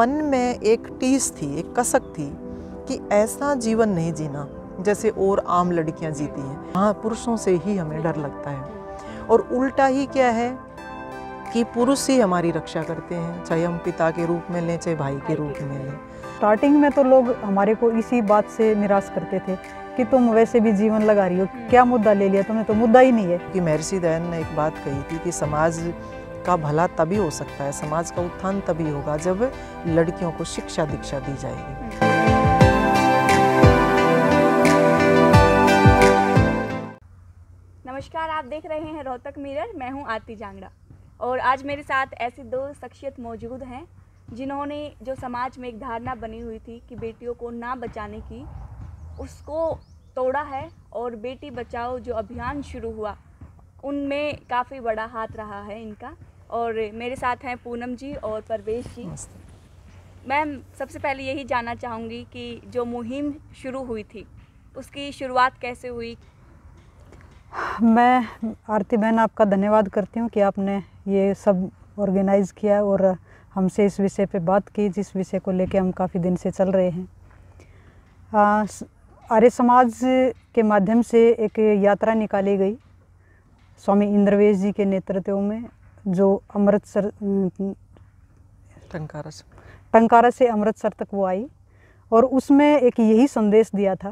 मन में एक टीस थी एक कसक थी कि ऐसा जीवन नहीं जीना जैसे और आम लड़कियां जीती हैं हाँ पुरुषों से ही हमें डर लगता है और उल्टा ही क्या है कि पुरुष ही हमारी रक्षा करते हैं चाहे हम पिता के रूप में लें चाहे भाई के रूप में लें स्टार्टिंग में तो लोग हमारे को इसी बात से निराश करते थे कि तुम वैसे भी जीवन लगा रही हो क्या मुद्दा ले लिया तुमने तो मुद्दा ही नहीं है कि महर्षि दयान ने एक बात कही थी कि समाज का भला तभी हो सकता है समाज का उत्थान तभी होगा जब लड़कियों को शिक्षा दीक्षा दी जाएगी नमस्कार आप देख रहे हैं रोहतक मिरर मैं हूं आरती जांगड़ा और आज मेरे साथ ऐसी दो शख्सियत मौजूद हैं जिन्होंने जो समाज में एक धारणा बनी हुई थी कि बेटियों को ना बचाने की उसको तोड़ा है और बेटी बचाओ जो अभियान शुरू हुआ उनमें काफ़ी बड़ा हाथ रहा है इनका और मेरे साथ हैं पूनम जी और परवेश जी मैम सबसे पहले यही जानना चाहूँगी कि जो मुहिम शुरू हुई थी उसकी शुरुआत कैसे हुई मैं आरती बहन आपका धन्यवाद करती हूँ कि आपने ये सब ऑर्गेनाइज़ किया और हमसे इस विषय पे बात की जिस विषय को लेके हम काफ़ी दिन से चल रहे हैं आर्य समाज के माध्यम से एक यात्रा निकाली गई स्वामी इंद्रवेश जी के नेतृत्व में जो अमृतसर टंकारा से टंकारा से अमृतसर तक वो आई और उसमें एक यही संदेश दिया था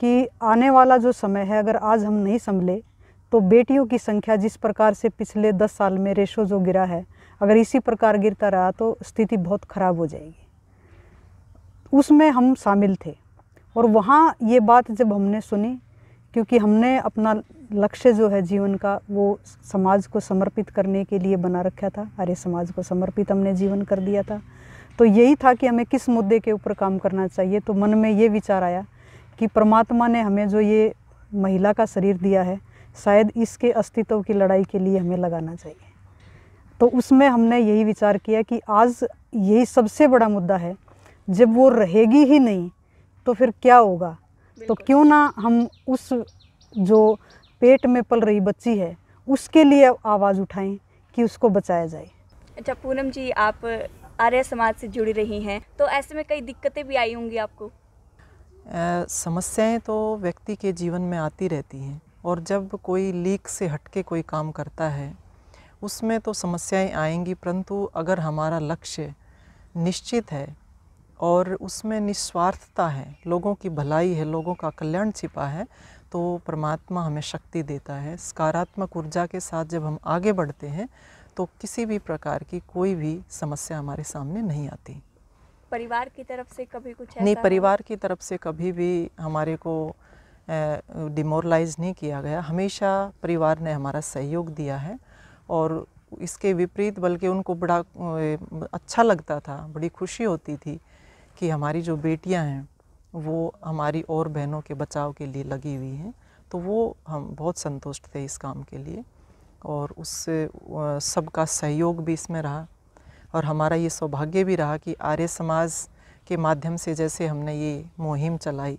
कि आने वाला जो समय है अगर आज हम नहीं संभले तो बेटियों की संख्या जिस प्रकार से पिछले दस साल में रेशो जो गिरा है अगर इसी प्रकार गिरता रहा तो स्थिति बहुत ख़राब हो जाएगी उसमें हम शामिल थे और वहाँ ये बात जब हमने सुनी क्योंकि हमने अपना लक्ष्य जो है जीवन का वो समाज को समर्पित करने के लिए बना रखा था अरे समाज को समर्पित हमने जीवन कर दिया था तो यही था कि हमें किस मुद्दे के ऊपर काम करना चाहिए तो मन में ये विचार आया कि परमात्मा ने हमें जो ये महिला का शरीर दिया है शायद इसके अस्तित्व की लड़ाई के लिए हमें लगाना चाहिए तो उसमें हमने यही विचार किया कि आज यही सबसे बड़ा मुद्दा है जब वो रहेगी ही नहीं तो फिर क्या होगा तो क्यों ना हम उस जो पेट में पल रही बच्ची है उसके लिए आवाज़ उठाएं कि उसको बचाया जाए अच्छा पूनम जी आप आर्य समाज से जुड़ी रही हैं तो ऐसे में कई दिक्कतें भी आई होंगी आपको समस्याएं तो व्यक्ति के जीवन में आती रहती हैं और जब कोई लीक से हटके कोई काम करता है उसमें तो समस्याएं आएंगी परंतु अगर हमारा लक्ष्य निश्चित है और उसमें निस्वार्थता है लोगों की भलाई है लोगों का कल्याण छिपा है तो परमात्मा हमें शक्ति देता है सकारात्मक ऊर्जा के साथ जब हम आगे बढ़ते हैं तो किसी भी प्रकार की कोई भी समस्या हमारे सामने नहीं आती परिवार की तरफ से कभी कुछ नहीं परिवार की तरफ से कभी भी हमारे को डिमोरलाइज नहीं किया गया हमेशा परिवार ने हमारा सहयोग दिया है और इसके विपरीत बल्कि उनको बड़ा अच्छा लगता था बड़ी खुशी होती थी कि हमारी जो बेटियां हैं वो हमारी और बहनों के बचाव के लिए लगी हुई हैं तो वो हम बहुत संतुष्ट थे इस काम के लिए और उससे सबका सहयोग भी इसमें रहा और हमारा ये सौभाग्य भी रहा कि आर्य समाज के माध्यम से जैसे हमने ये मुहिम चलाई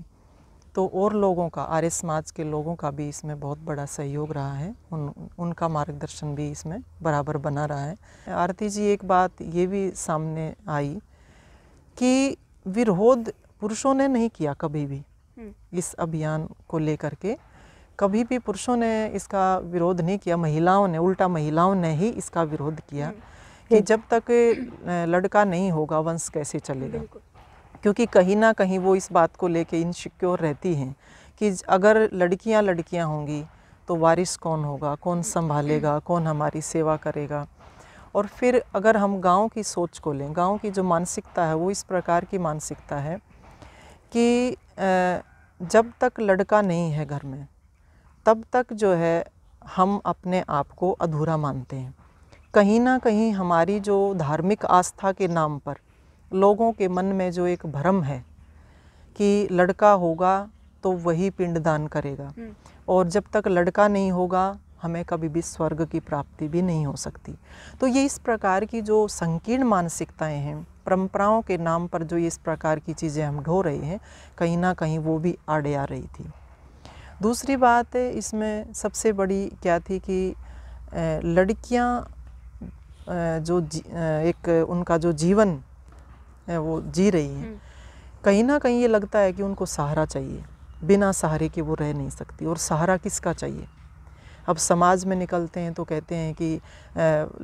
तो और लोगों का आर्य समाज के लोगों का भी इसमें बहुत बड़ा सहयोग रहा है उन उनका मार्गदर्शन भी इसमें बराबर बना रहा है आरती जी एक बात ये भी सामने आई कि विरोध पुरुषों ने नहीं किया कभी भी हम्म। इस अभियान को लेकर के कभी भी पुरुषों ने इसका विरोध नहीं किया महिलाओं ने उल्टा महिलाओं ने ही इसका विरोध किया हम्म। कि जब तक लड़का नहीं होगा वंश कैसे चलेगा क्योंकि कहीं ना कहीं वो इस बात को लेके इनसिक्योर रहती हैं कि अगर लड़कियां लड़कियां होंगी तो वारिस कौन होगा कौन संभालेगा कौन हमारी सेवा करेगा और फिर अगर हम गांव की सोच को लें गांव की जो मानसिकता है वो इस प्रकार की मानसिकता है कि जब तक लड़का नहीं है घर में तब तक जो है हम अपने आप को अधूरा मानते हैं कहीं ना कहीं हमारी जो धार्मिक आस्था के नाम पर लोगों के मन में जो एक भ्रम है कि लड़का होगा तो वही पिंडदान करेगा हम्म। और जब तक लड़का नहीं होगा हमें कभी भी स्वर्ग की प्राप्ति भी नहीं हो सकती तो ये इस प्रकार की जो संकीर्ण मानसिकताएं हैं परंपराओं के नाम पर जो इस प्रकार की चीज़ें हम ढो रहे हैं कहीं ना कहीं वो भी आड़े आ रही थी दूसरी बात इसमें सबसे बड़ी क्या थी कि लड़कियां जो एक उनका जो जीवन वो जी रही हैं हम्म। कहीं ना कहीं ये लगता है कि उनको सहारा चाहिए बिना सहारे के वो रह नहीं सकती और सहारा किसका चाहिए अब समाज में निकलते हैं तो कहते हैं कि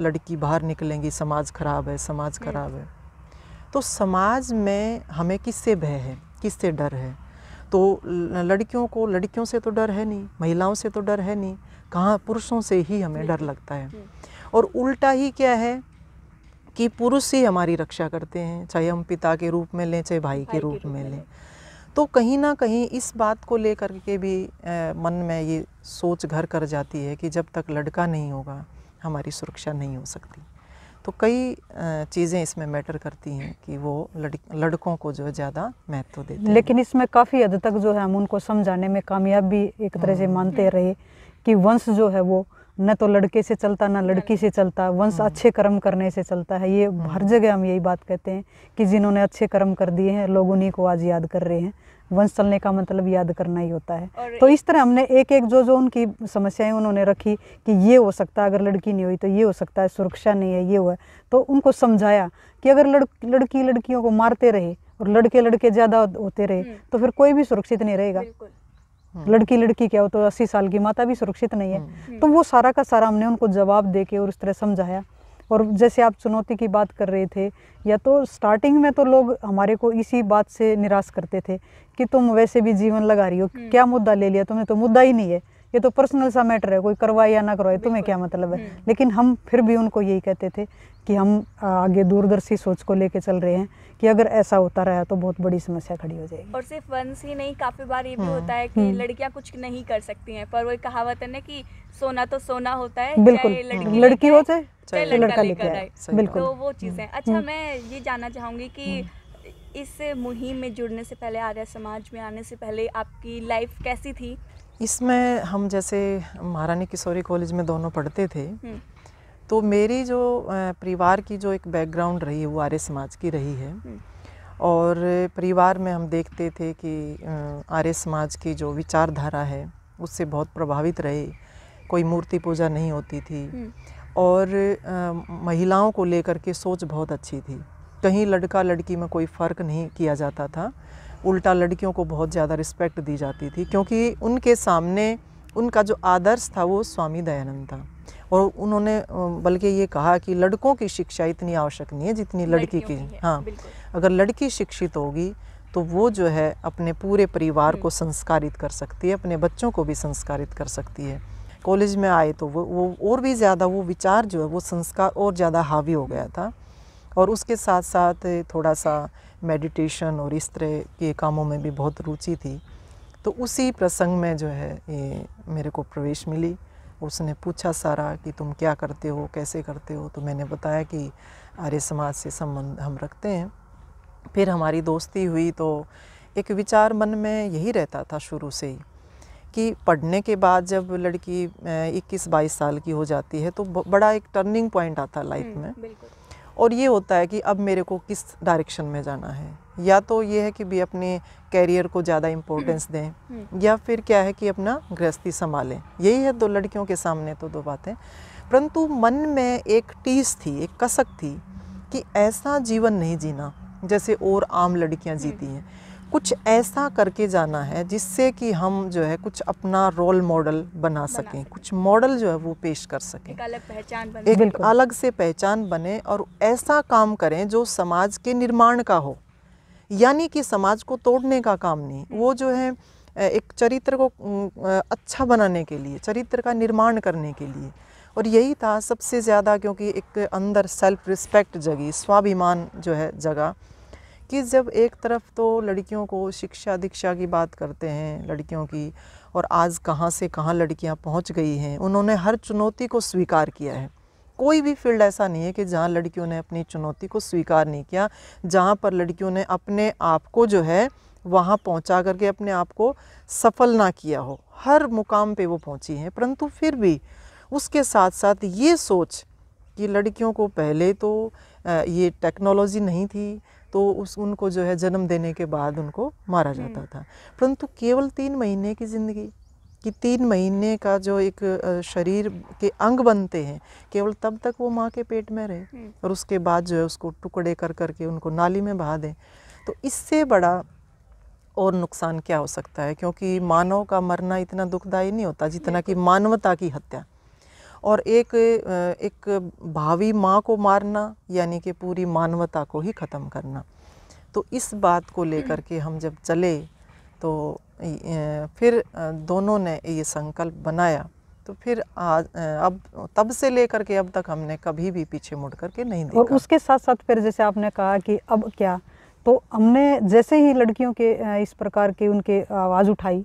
लड़की बाहर निकलेंगी समाज ख़राब है समाज ख़राब है तो समाज में हमें किससे भय है किससे डर है तो लड़कियों को लड़कियों से तो डर है नहीं महिलाओं से तो डर है नहीं कहाँ पुरुषों से ही हमें डर लगता है और उल्टा ही क्या है कि पुरुष ही हमारी रक्षा करते हैं चाहे हम पिता के रूप में लें चाहे भाई के रूप में लें तो कहीं ना कहीं इस बात को लेकर के भी मन में ये सोच घर कर जाती है कि जब तक लड़का नहीं होगा हमारी सुरक्षा नहीं हो सकती तो कई चीज़ें इसमें मैटर करती हैं कि वो लड़ लड़कों को जो है ज़्यादा महत्व देते हैं लेकिन इसमें काफ़ी हद तक जो है हम उनको समझाने में कामयाब भी एक तरह से हाँ। मानते रहे कि वंश जो है वो न तो लड़के से चलता ना लड़की से चलता वंश हम्म। अच्छे कर्म करने से चलता है ये हम्म। हर जगह हम यही बात कहते हैं कि जिन्होंने अच्छे कर्म कर दिए हैं लोग उन्हीं को आज याद कर रहे हैं वंश चलने का मतलब याद करना ही होता है तो इस तरह हमने एक एक जो जो उनकी समस्याएं उन्होंने रखी कि ये हो सकता है अगर लड़की नहीं हुई तो ये हो सकता है सुरक्षा नहीं है ये हुआ तो उनको समझाया कि अगर लड़की लड़की लड़कियों को मारते रहे और लड़के लड़के ज़्यादा होते रहे हम्म। तो फिर कोई भी सुरक्षित नहीं रहेगा हम्म। लड़की लड़की क्या हो तो अस्सी साल की माता भी सुरक्षित नहीं है हम्म। तो वो सारा का सारा हमने उनको जवाब दे के और उस तरह समझाया और जैसे आप चुनौती की बात कर रहे थे या तो स्टार्टिंग में तो लोग हमारे को इसी बात से निराश करते थे कि तुम वैसे भी जीवन लगा रही हो हम्म। क्या मुद्दा ले लिया तुमने तो मुद्दा ही नहीं है ये तो पर्सनल सा मैटर है कोई करवाए या ना करवाए तुम्हें क्या मतलब है हम्म। लेकिन हम फिर भी उनको यही कहते थे कि हम आगे दूरदर्शी सोच को लेके चल रहे हैं कि अगर ऐसा होता रहा तो बहुत बड़ी समस्या खड़ी हो जाएगी और सिर्फ वंश ही नहीं काफ़ी बार ये भी हाँ। होता है कि हम्म। लड़कियां कुछ नहीं कर सकती हैं पर वो कहावत है ना कि सोना तो सोना होता है बिल्कुल लड़की, हो चाहे लड़का लेकर आए बिल्कुल तो वो चीज है अच्छा हम्म। मैं ये जानना चाहूंगी की इस मुहिम में जुड़ने से पहले आर्य समाज में आने से पहले आपकी लाइफ कैसी थी इसमें हम जैसे महारानी किशोरी कॉलेज में दोनों पढ़ते थे हम्म। तो मेरी जो परिवार की जो एक बैकग्राउंड रही है वो आर्य समाज की रही है हम्म। और परिवार में हम देखते थे कि आर्य समाज की जो विचारधारा है उससे बहुत प्रभावित रहे कोई मूर्ति पूजा नहीं होती थी हम्म। और महिलाओं को लेकर के सोच बहुत अच्छी थी कहीं लड़का लड़की में कोई फ़र्क नहीं किया जाता था उल्टा लड़कियों को बहुत ज़्यादा रिस्पेक्ट दी जाती थी क्योंकि उनके सामने उनका जो आदर्श था वो स्वामी दयानंद था और उन्होंने बल्कि ये कहा कि लड़कों की शिक्षा इतनी आवश्यक नहीं है जितनी लड़की की हाँ अगर लड़की शिक्षित होगी तो वो जो है अपने पूरे परिवार को हम्म। संस्कारित कर सकती है अपने बच्चों को भी संस्कारित कर सकती है कॉलेज में आए तो वो वो और भी ज़्यादा वो विचार जो है वो संस्कार और ज़्यादा हावी हो गया था और उसके साथ साथ थोड़ा सा मेडिटेशन और इस तरह के कामों में भी बहुत रुचि थी तो उसी प्रसंग में जो है ये मेरे को प्रवेश मिली उसने पूछा सारा कि तुम क्या करते हो कैसे करते हो तो मैंने बताया कि आर्य समाज से संबंध हम रखते हैं फिर हमारी दोस्ती हुई तो एक विचार मन में यही रहता था शुरू से ही कि पढ़ने के बाद जब लड़की 21-22 साल की हो जाती है तो बड़ा एक टर्निंग पॉइंट आता लाइफ हम्म, में और ये होता है कि अब मेरे को किस डायरेक्शन में जाना है या तो ये है कि भी अपने कैरियर को ज़्यादा इम्पोर्टेंस हम्म। दें हम्म। या फिर क्या है कि अपना गृहस्थी संभालें यही है दो लड़कियों के सामने तो दो बातें परंतु मन में एक टीस थी एक कसक थी कि ऐसा जीवन नहीं जीना जैसे और आम लड़कियां हम्म। जीती हैं कुछ ऐसा करके जाना है जिससे कि हम जो है कुछ अपना रोल मॉडल बना, बना सकें कुछ मॉडल जो है वो पेश कर सकें एक अलग पहचान बने एक अलग से पहचान बने और ऐसा काम करें जो समाज के निर्माण का हो यानी कि समाज को तोड़ने का काम नहीं हम्म। वो जो है एक चरित्र को अच्छा बनाने के लिए चरित्र का निर्माण करने के लिए और यही था सबसे ज़्यादा क्योंकि एक अंदर सेल्फ रिस्पेक्ट जगी स्वाभिमान जो है जगह कि जब एक तरफ तो लड़कियों को शिक्षा दीक्षा की बात करते हैं लड़कियों की और आज कहाँ से कहाँ लड़कियाँ पहुँच गई हैं उन्होंने हर चुनौती को स्वीकार किया है कोई भी फील्ड ऐसा नहीं है कि जहाँ लड़कियों ने अपनी चुनौती को स्वीकार नहीं किया जहाँ पर लड़कियों ने अपने आप को जो है वहाँ पहुँचा करके अपने आप को सफल ना किया हो हर मुकाम पे वो पहुँची हैं परंतु फिर भी उसके साथ साथ ये सोच कि लड़कियों को पहले तो ये टेक्नोलॉजी नहीं थी तो उस उनको जो है जन्म देने के बाद उनको मारा जाता हम्म। था परंतु केवल तीन महीने की ज़िंदगी कि तीन महीने का जो एक शरीर के अंग बनते हैं केवल तब तक वो माँ के पेट में रहे हम्म। और उसके बाद जो है उसको टुकड़े कर करके उनको नाली में बहा दें तो इससे बड़ा और नुकसान क्या हो सकता है क्योंकि मानव का मरना इतना दुखदायी नहीं होता जितना कि मानवता की हत्या और एक एक भावी माँ को मारना यानी कि पूरी मानवता को ही ख़त्म करना तो इस बात को लेकर के हम जब चले तो फिर दोनों ने ये संकल्प बनाया तो फिर आज अब तब से लेकर के अब तक हमने कभी भी पीछे मुड़ करके नहीं देखा और उसके साथ साथ फिर जैसे आपने कहा कि अब क्या तो हमने जैसे ही लड़कियों के इस प्रकार के उनके आवाज़ उठाई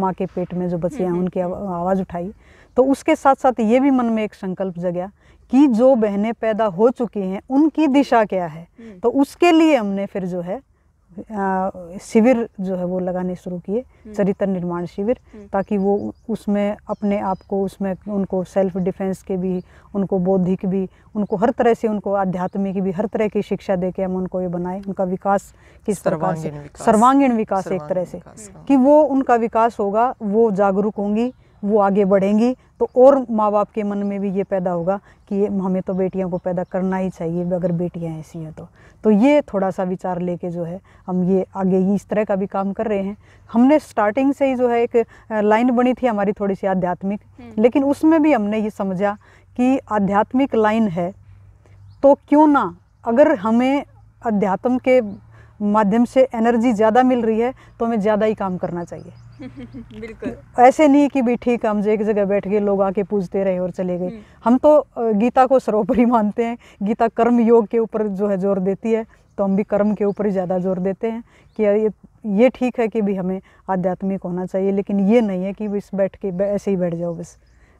माँ के पेट में जो हैं हम्म, हम्म। उनकी आवाज़ उठाई तो उसके साथ साथ ये भी मन में एक संकल्प जगया कि जो बहनें पैदा हो चुकी हैं उनकी दिशा क्या है हम्म। तो उसके लिए हमने फिर जो है आ, शिविर जो है वो लगाने शुरू किए हम्म। चरित्र निर्माण शिविर हम्म। ताकि वो उसमें अपने आप को उसमें उनको सेल्फ डिफेंस के भी उनको बौद्धिक भी उनको हर तरह से उनको आध्यात्मिक भी हर तरह की शिक्षा दे के हम उनको ये बनाएं उनका विकास किस प्रकार से सर्वांगीण विकास एक तरह से हाँ। कि वो उनका विकास होगा वो जागरूक होंगी वो आगे बढ़ेंगी तो और माँ बाप के मन में भी ये पैदा होगा कि ये हमें तो बेटियों को पैदा करना ही चाहिए अगर बेटियाँ ऐसी हैं तो तो ये थोड़ा सा विचार लेके जो है हम ये आगे ही इस तरह का भी काम कर रहे हैं हमने स्टार्टिंग से ही जो है एक लाइन बनी थी हमारी थोड़ी सी आध्यात्मिक हम्म। लेकिन उसमें भी हमने ये समझा कि आध्यात्मिक लाइन है तो क्यों ना अगर हमें अध्यात्म के माध्यम से एनर्जी ज़्यादा मिल रही है तो हमें ज़्यादा ही काम करना चाहिए बिल्कुल ऐसे नहीं कि भी ठीक हम एक जगह बैठ गए लोग आके पूजते रहे और चले गए हम्म। हम तो गीता को सर्वोपरि मानते हैं गीता कर्म योग के ऊपर जो है जोर देती है तो हम भी कर्म के ऊपर ही ज़्यादा जोर देते हैं कि ये ये ठीक है कि भी हमें आध्यात्मिक होना चाहिए लेकिन ये नहीं है कि बस बैठ के ऐसे ही बैठ जाओ बस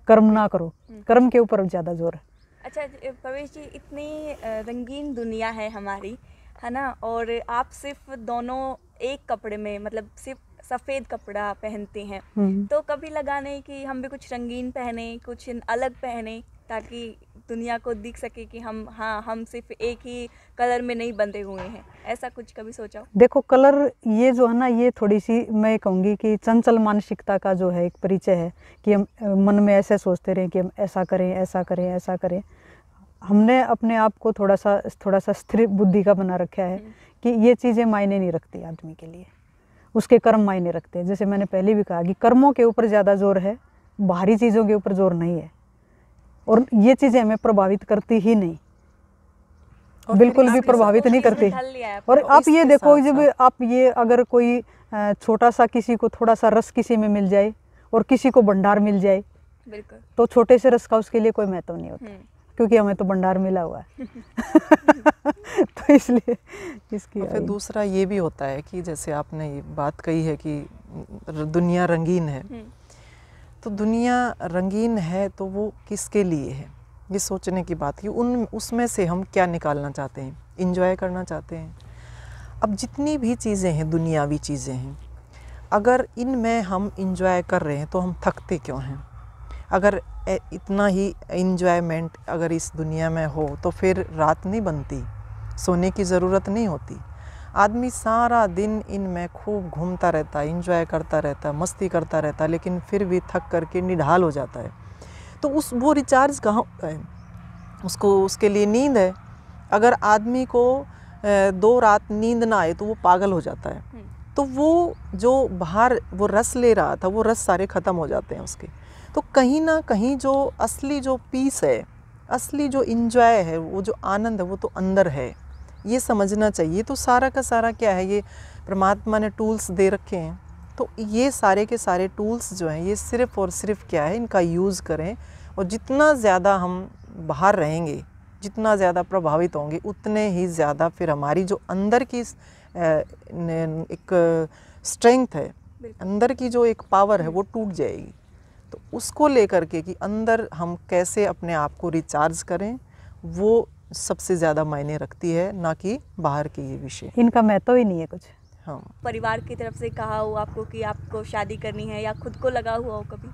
कर्म ना करो हम्म। कर्म के ऊपर ज़्यादा जोर है अच्छा प्रवेश जी इतनी रंगीन दुनिया है हमारी है ना और आप सिर्फ दोनों एक कपड़े में मतलब सिर्फ सफ़ेद कपड़ा पहनते हैं हम्म। तो कभी लगा नहीं कि हम भी कुछ रंगीन पहने कुछ अलग पहने ताकि दुनिया को दिख सके कि हम हाँ हम सिर्फ एक ही कलर में नहीं बंधे हुए हैं ऐसा कुछ कभी सोचा देखो कलर ये जो है ना ये थोड़ी सी मैं कहूँगी कि चंचल मानसिकता का जो है एक परिचय है कि हम मन में ऐसे सोचते रहें कि हम ऐसा करें ऐसा करें ऐसा करें हमने अपने आप को थोड़ा सा थोड़ा सा स्थिर बुद्धि का बना रखा है हम्म। कि ये चीज़ें मायने नहीं रखती आदमी के लिए उसके कर्म मायने रखते हैं जैसे मैंने पहले भी कहा कि कर्मों के ऊपर ज़्यादा जोर है बाहरी चीज़ों के ऊपर जोर नहीं है और ये चीज़ें हमें प्रभावित करती ही नहीं बिल्कुल भी प्रभावित नहीं करती और तो आप ये देखो जब आप ये अगर कोई छोटा सा किसी को थोड़ा सा रस किसी में मिल जाए और किसी को भंडार मिल जाए तो छोटे से रस का उसके लिए कोई महत्व नहीं होता हम्म। क्योंकि हमें तो भंडार मिला हुआ है तो इसलिए इसकी फिर दूसरा ये भी होता है कि जैसे आपने बात कही है कि दुनिया रंगीन है हम्म। तो दुनिया रंगीन है तो वो किसके लिए है ये सोचने की बात है उन उसमें से हम क्या निकालना चाहते हैं इंजॉय करना चाहते हैं अब जितनी भी चीज़ें हैं दुनियावी चीज़ें हैं अगर इनमें हम इंजॉय कर रहे हैं तो हम थकते क्यों हैं अगर इतना ही इन्जॉयमेंट अगर इस दुनिया में हो तो फिर रात नहीं बनती सोने की ज़रूरत नहीं होती आदमी सारा दिन इनमें खूब घूमता रहता है इन्जॉय करता रहता है मस्ती करता रहता है लेकिन फिर भी थक करके निढाल हो जाता है तो उस वो रिचार्ज कहाँ है उसको उसके लिए नींद है अगर आदमी को दो रात नींद ना आए तो वो पागल हो जाता है हम्म। तो वो जो बाहर वो रस ले रहा था वो रस सारे ख़त्म हो जाते हैं उसके तो कहीं ना कहीं जो असली जो पीस है असली जो इंजॉय है वो जो आनंद है वो तो अंदर है ये समझना चाहिए तो सारा का सारा क्या है ये परमात्मा ने टूल्स दे रखे हैं तो ये सारे के सारे टूल्स जो हैं ये सिर्फ़ और सिर्फ क्या है इनका यूज़ करें और जितना ज़्यादा हम बाहर रहेंगे जितना ज़्यादा प्रभावित होंगे उतने ही ज़्यादा फिर हमारी जो अंदर की एक स्ट्रेंथ है अंदर की जो एक पावर है हम्म। वो टूट जाएगी तो उसको लेकर के कि अंदर हम कैसे अपने आप को रिचार्ज करें वो सबसे ज़्यादा मायने रखती है ना कि बाहर के ये विषय इनका महत्व ही नहीं है कुछ हाँ परिवार की तरफ से कहा हो आपको कि आपको शादी करनी है या खुद को लगा हुआ हो कभी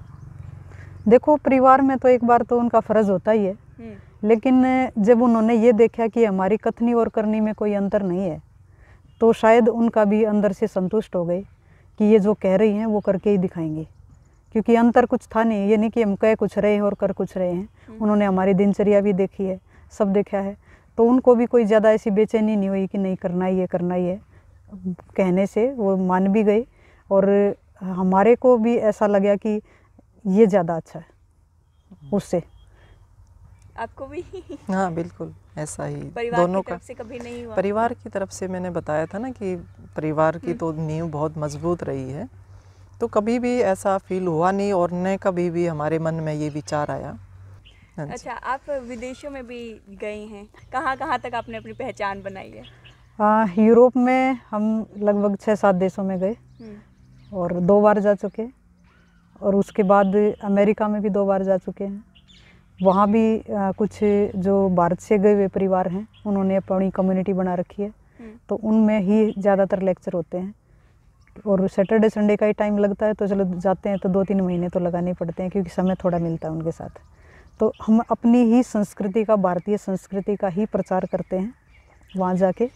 देखो परिवार में तो एक बार तो उनका फ़र्ज़ होता ही है हम्म। लेकिन जब उन्होंने ये देखा कि हमारी कथनी और करनी में कोई अंतर नहीं है तो शायद उनका भी अंदर से संतुष्ट हो गए कि ये जो कह रही हैं वो करके ही दिखाएंगे क्योंकि अंतर कुछ था नहीं ये नहीं कि हम कह कुछ रहे हैं और कर कुछ रहे हैं हम्म। उन्होंने हमारी दिनचर्या भी देखी है सब देखा है तो उनको भी कोई ज़्यादा ऐसी बेचैनी नहीं हुई कि नहीं करना ये करना ये कहने से वो मान भी गए और हमारे को भी ऐसा लगा कि ये ज़्यादा अच्छा है हम्म। उससे आपको भी हाँ बिल्कुल ऐसा ही दोनों का से कभी नहीं हुआ परिवार की तरफ से मैंने बताया था ना कि परिवार की हम्म। तो नींव बहुत मजबूत रही है तो कभी भी ऐसा फील हुआ नहीं और न कभी भी हमारे मन में ये विचार आया हाँ अच्छा आप विदेशों में भी गई हैं कहाँ कहाँ तक आपने अपनी पहचान बनाई है हाँ, यूरोप में हम लगभग छः सात देशों में गए हम्म। और दो बार जा चुके और उसके बाद अमेरिका में भी दो बार जा चुके हैं वहाँ भी आ, कुछ जो भारत से गए हुए परिवार हैं उन्होंने अपनी कम्युनिटी बना रखी है हम्म। तो उनमें ही ज़्यादातर लेक्चर होते हैं और सैटरडे संडे का ही टाइम लगता है तो चलो जाते हैं तो दो तीन महीने तो लगाने पड़ते हैं क्योंकि समय थोड़ा मिलता है उनके साथ तो हम अपनी ही संस्कृति का भारतीय संस्कृति का ही प्रचार करते हैं वहाँ जाके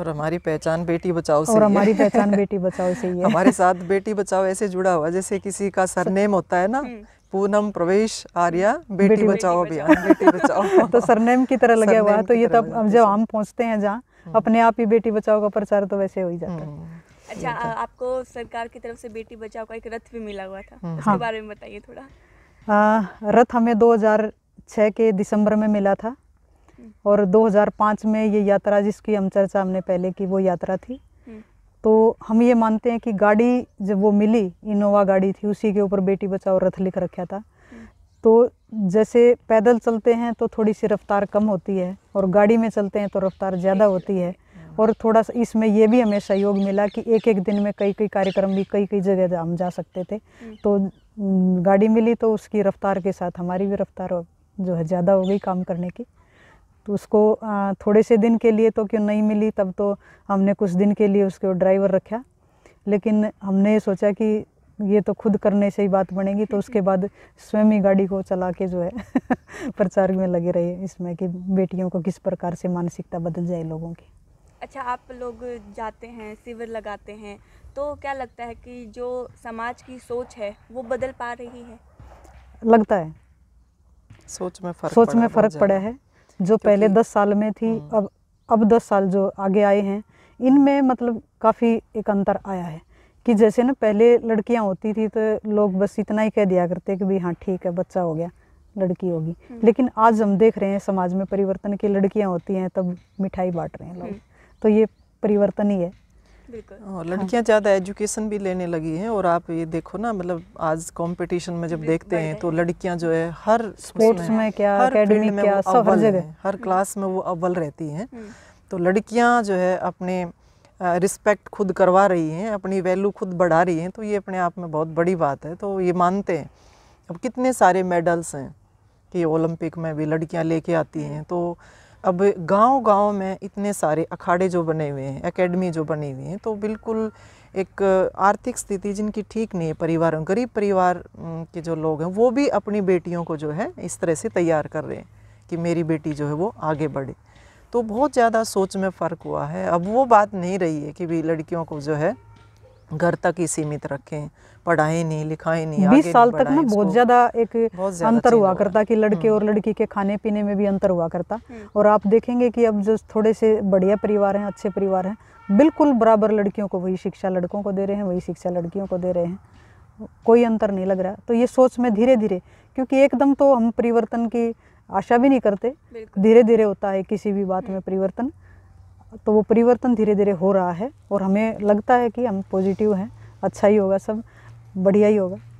और हमारी पहचान बेटी बचाओ से और हमारी पहचान बेटी बचाओ से ही है हमारे साथ बेटी बचाओ ऐसे जुड़ा हुआ जैसे किसी का सरनेम होता है ना हम्म। पूनम प्रवेश आर्या बेटी, बेटी बचाओ अभियान बेटी बचाओ तो सरनेम की तरह लगे हुआ तो ये तब जब हम पहुंचते हैं जहाँ हम्म। अपने आप ही बेटी बचाओ का प्रचार तो वैसे हो ही जाता है हम्म। अच्छा आ, आपको सरकार की तरफ से बेटी बचाओ का एक रथ भी मिला हुआ था हाँ। उसके हाँ। बारे में बताइए थोड़ा आ, रथ हमें 2006 के दिसंबर में मिला था हम्म। और 2005 में ये यात्रा जिसकी हम चर्चा हमने पहले की वो यात्रा थी हम्म। तो हम ये मानते हैं कि गाड़ी जब वो मिली इनोवा गाड़ी थी उसी के ऊपर बेटी बचाओ रथ लिख रखा था हम्म। तो जैसे पैदल चलते हैं तो थोड़ी सी रफ्तार कम होती है और गाड़ी में चलते हैं तो रफ्तार ज़्यादा होती है और थोड़ा सा इसमें ये भी हमें सहयोग मिला कि एक एक दिन में कई कई कार्यक्रम भी कई कई जगह हम जा सकते थे हम्म। तो गाड़ी मिली तो उसकी रफ्तार के साथ हमारी भी रफ्तार जो है ज़्यादा हो गई काम करने की तो उसको थोड़े से दिन के लिए तो क्यों नहीं मिली तब तो हमने कुछ दिन के लिए उसको ड्राइवर रखा लेकिन हमने सोचा कि ये तो खुद करने से ही बात बनेगी तो उसके बाद स्वयं ही गाड़ी को चला के जो है प्रचार में लगे रहे इसमें कि बेटियों को किस प्रकार से मानसिकता बदल जाए लोगों की अच्छा आप लोग जाते हैं शिविर लगाते हैं तो क्या लगता है कि जो समाज की सोच है वो बदल पा रही है लगता है सोच में फर्क सोच में फर्क पड़ा है जो पहले दस साल में थी हम्म। अब अब दस साल जो आगे आए हैं इनमें मतलब काफ़ी एक अंतर आया है कि जैसे ना पहले लड़कियां होती थी तो लोग बस इतना ही कह दिया करते कि भाई हाँ ठीक है बच्चा हो गया लड़की होगी हम्म। लेकिन आज हम देख रहे हैं समाज में परिवर्तन की लड़कियां होती हैं तब मिठाई बांट रहे हैं लोग हम्म। तो ये परिवर्तन ही है और हाँ, लड़कियां ज़्यादा एजुकेशन भी लेने लगी हैं और आप ये देखो ना मतलब आज कंपटीशन में जब देखते हैं तो लड़कियां जो है हर स्पोर्ट्स में क्या हर अकेडमी में क्या वो अव्वल जगह हर क्लास में वो अव्वल रहती हैं हम्म। तो लड़कियां जो है अपने रिस्पेक्ट खुद करवा रही हैं अपनी वैल्यू खुद बढ़ा रही हैं तो ये अपने आप में बहुत बड़ी बात है तो ये मानते हैं अब कितने सारे मेडल्स हैं कि ओलंपिक में भी लड़कियाँ लेके आती हैं तो अब गांव-गांव में इतने सारे अखाड़े जो बने हुए हैं एकेडमी जो बनी हुई हैं तो बिल्कुल एक आर्थिक स्थिति जिनकी ठीक नहीं है परिवारों गरीब परिवार के जो लोग हैं वो भी अपनी बेटियों को जो है इस तरह से तैयार कर रहे हैं कि मेरी बेटी जो है वो आगे बढ़े तो बहुत ज़्यादा सोच में फ़र्क हुआ है अब वो बात नहीं रही है कि भाई लड़कियों को जो है घर तक ही सीमित रखें पढ़ाए नहीं लिखाए नहीं बीस साल तक ना बहुत ज़्यादा एक बहुत अंतर हुआ करता कि लड़के हम्म। और लड़की के खाने पीने में भी अंतर हुआ करता हम्म। और आप देखेंगे कि अब जो थोड़े से बढ़िया परिवार हैं अच्छे परिवार हैं बिल्कुल बराबर लड़कियों को वही शिक्षा लड़कों को दे रहे हैं वही शिक्षा लड़कियों को दे रहे हैं कोई अंतर नहीं लग रहा तो ये सोच में धीरे धीरे क्योंकि एकदम तो हम परिवर्तन की आशा भी नहीं करते धीरे धीरे होता है किसी भी बात में हम्म। परिवर्तन तो वो परिवर्तन धीरे धीरे हो रहा है और हमें लगता है कि हम पॉजिटिव हैं अच्छा ही होगा सब बढ़िया ही होगा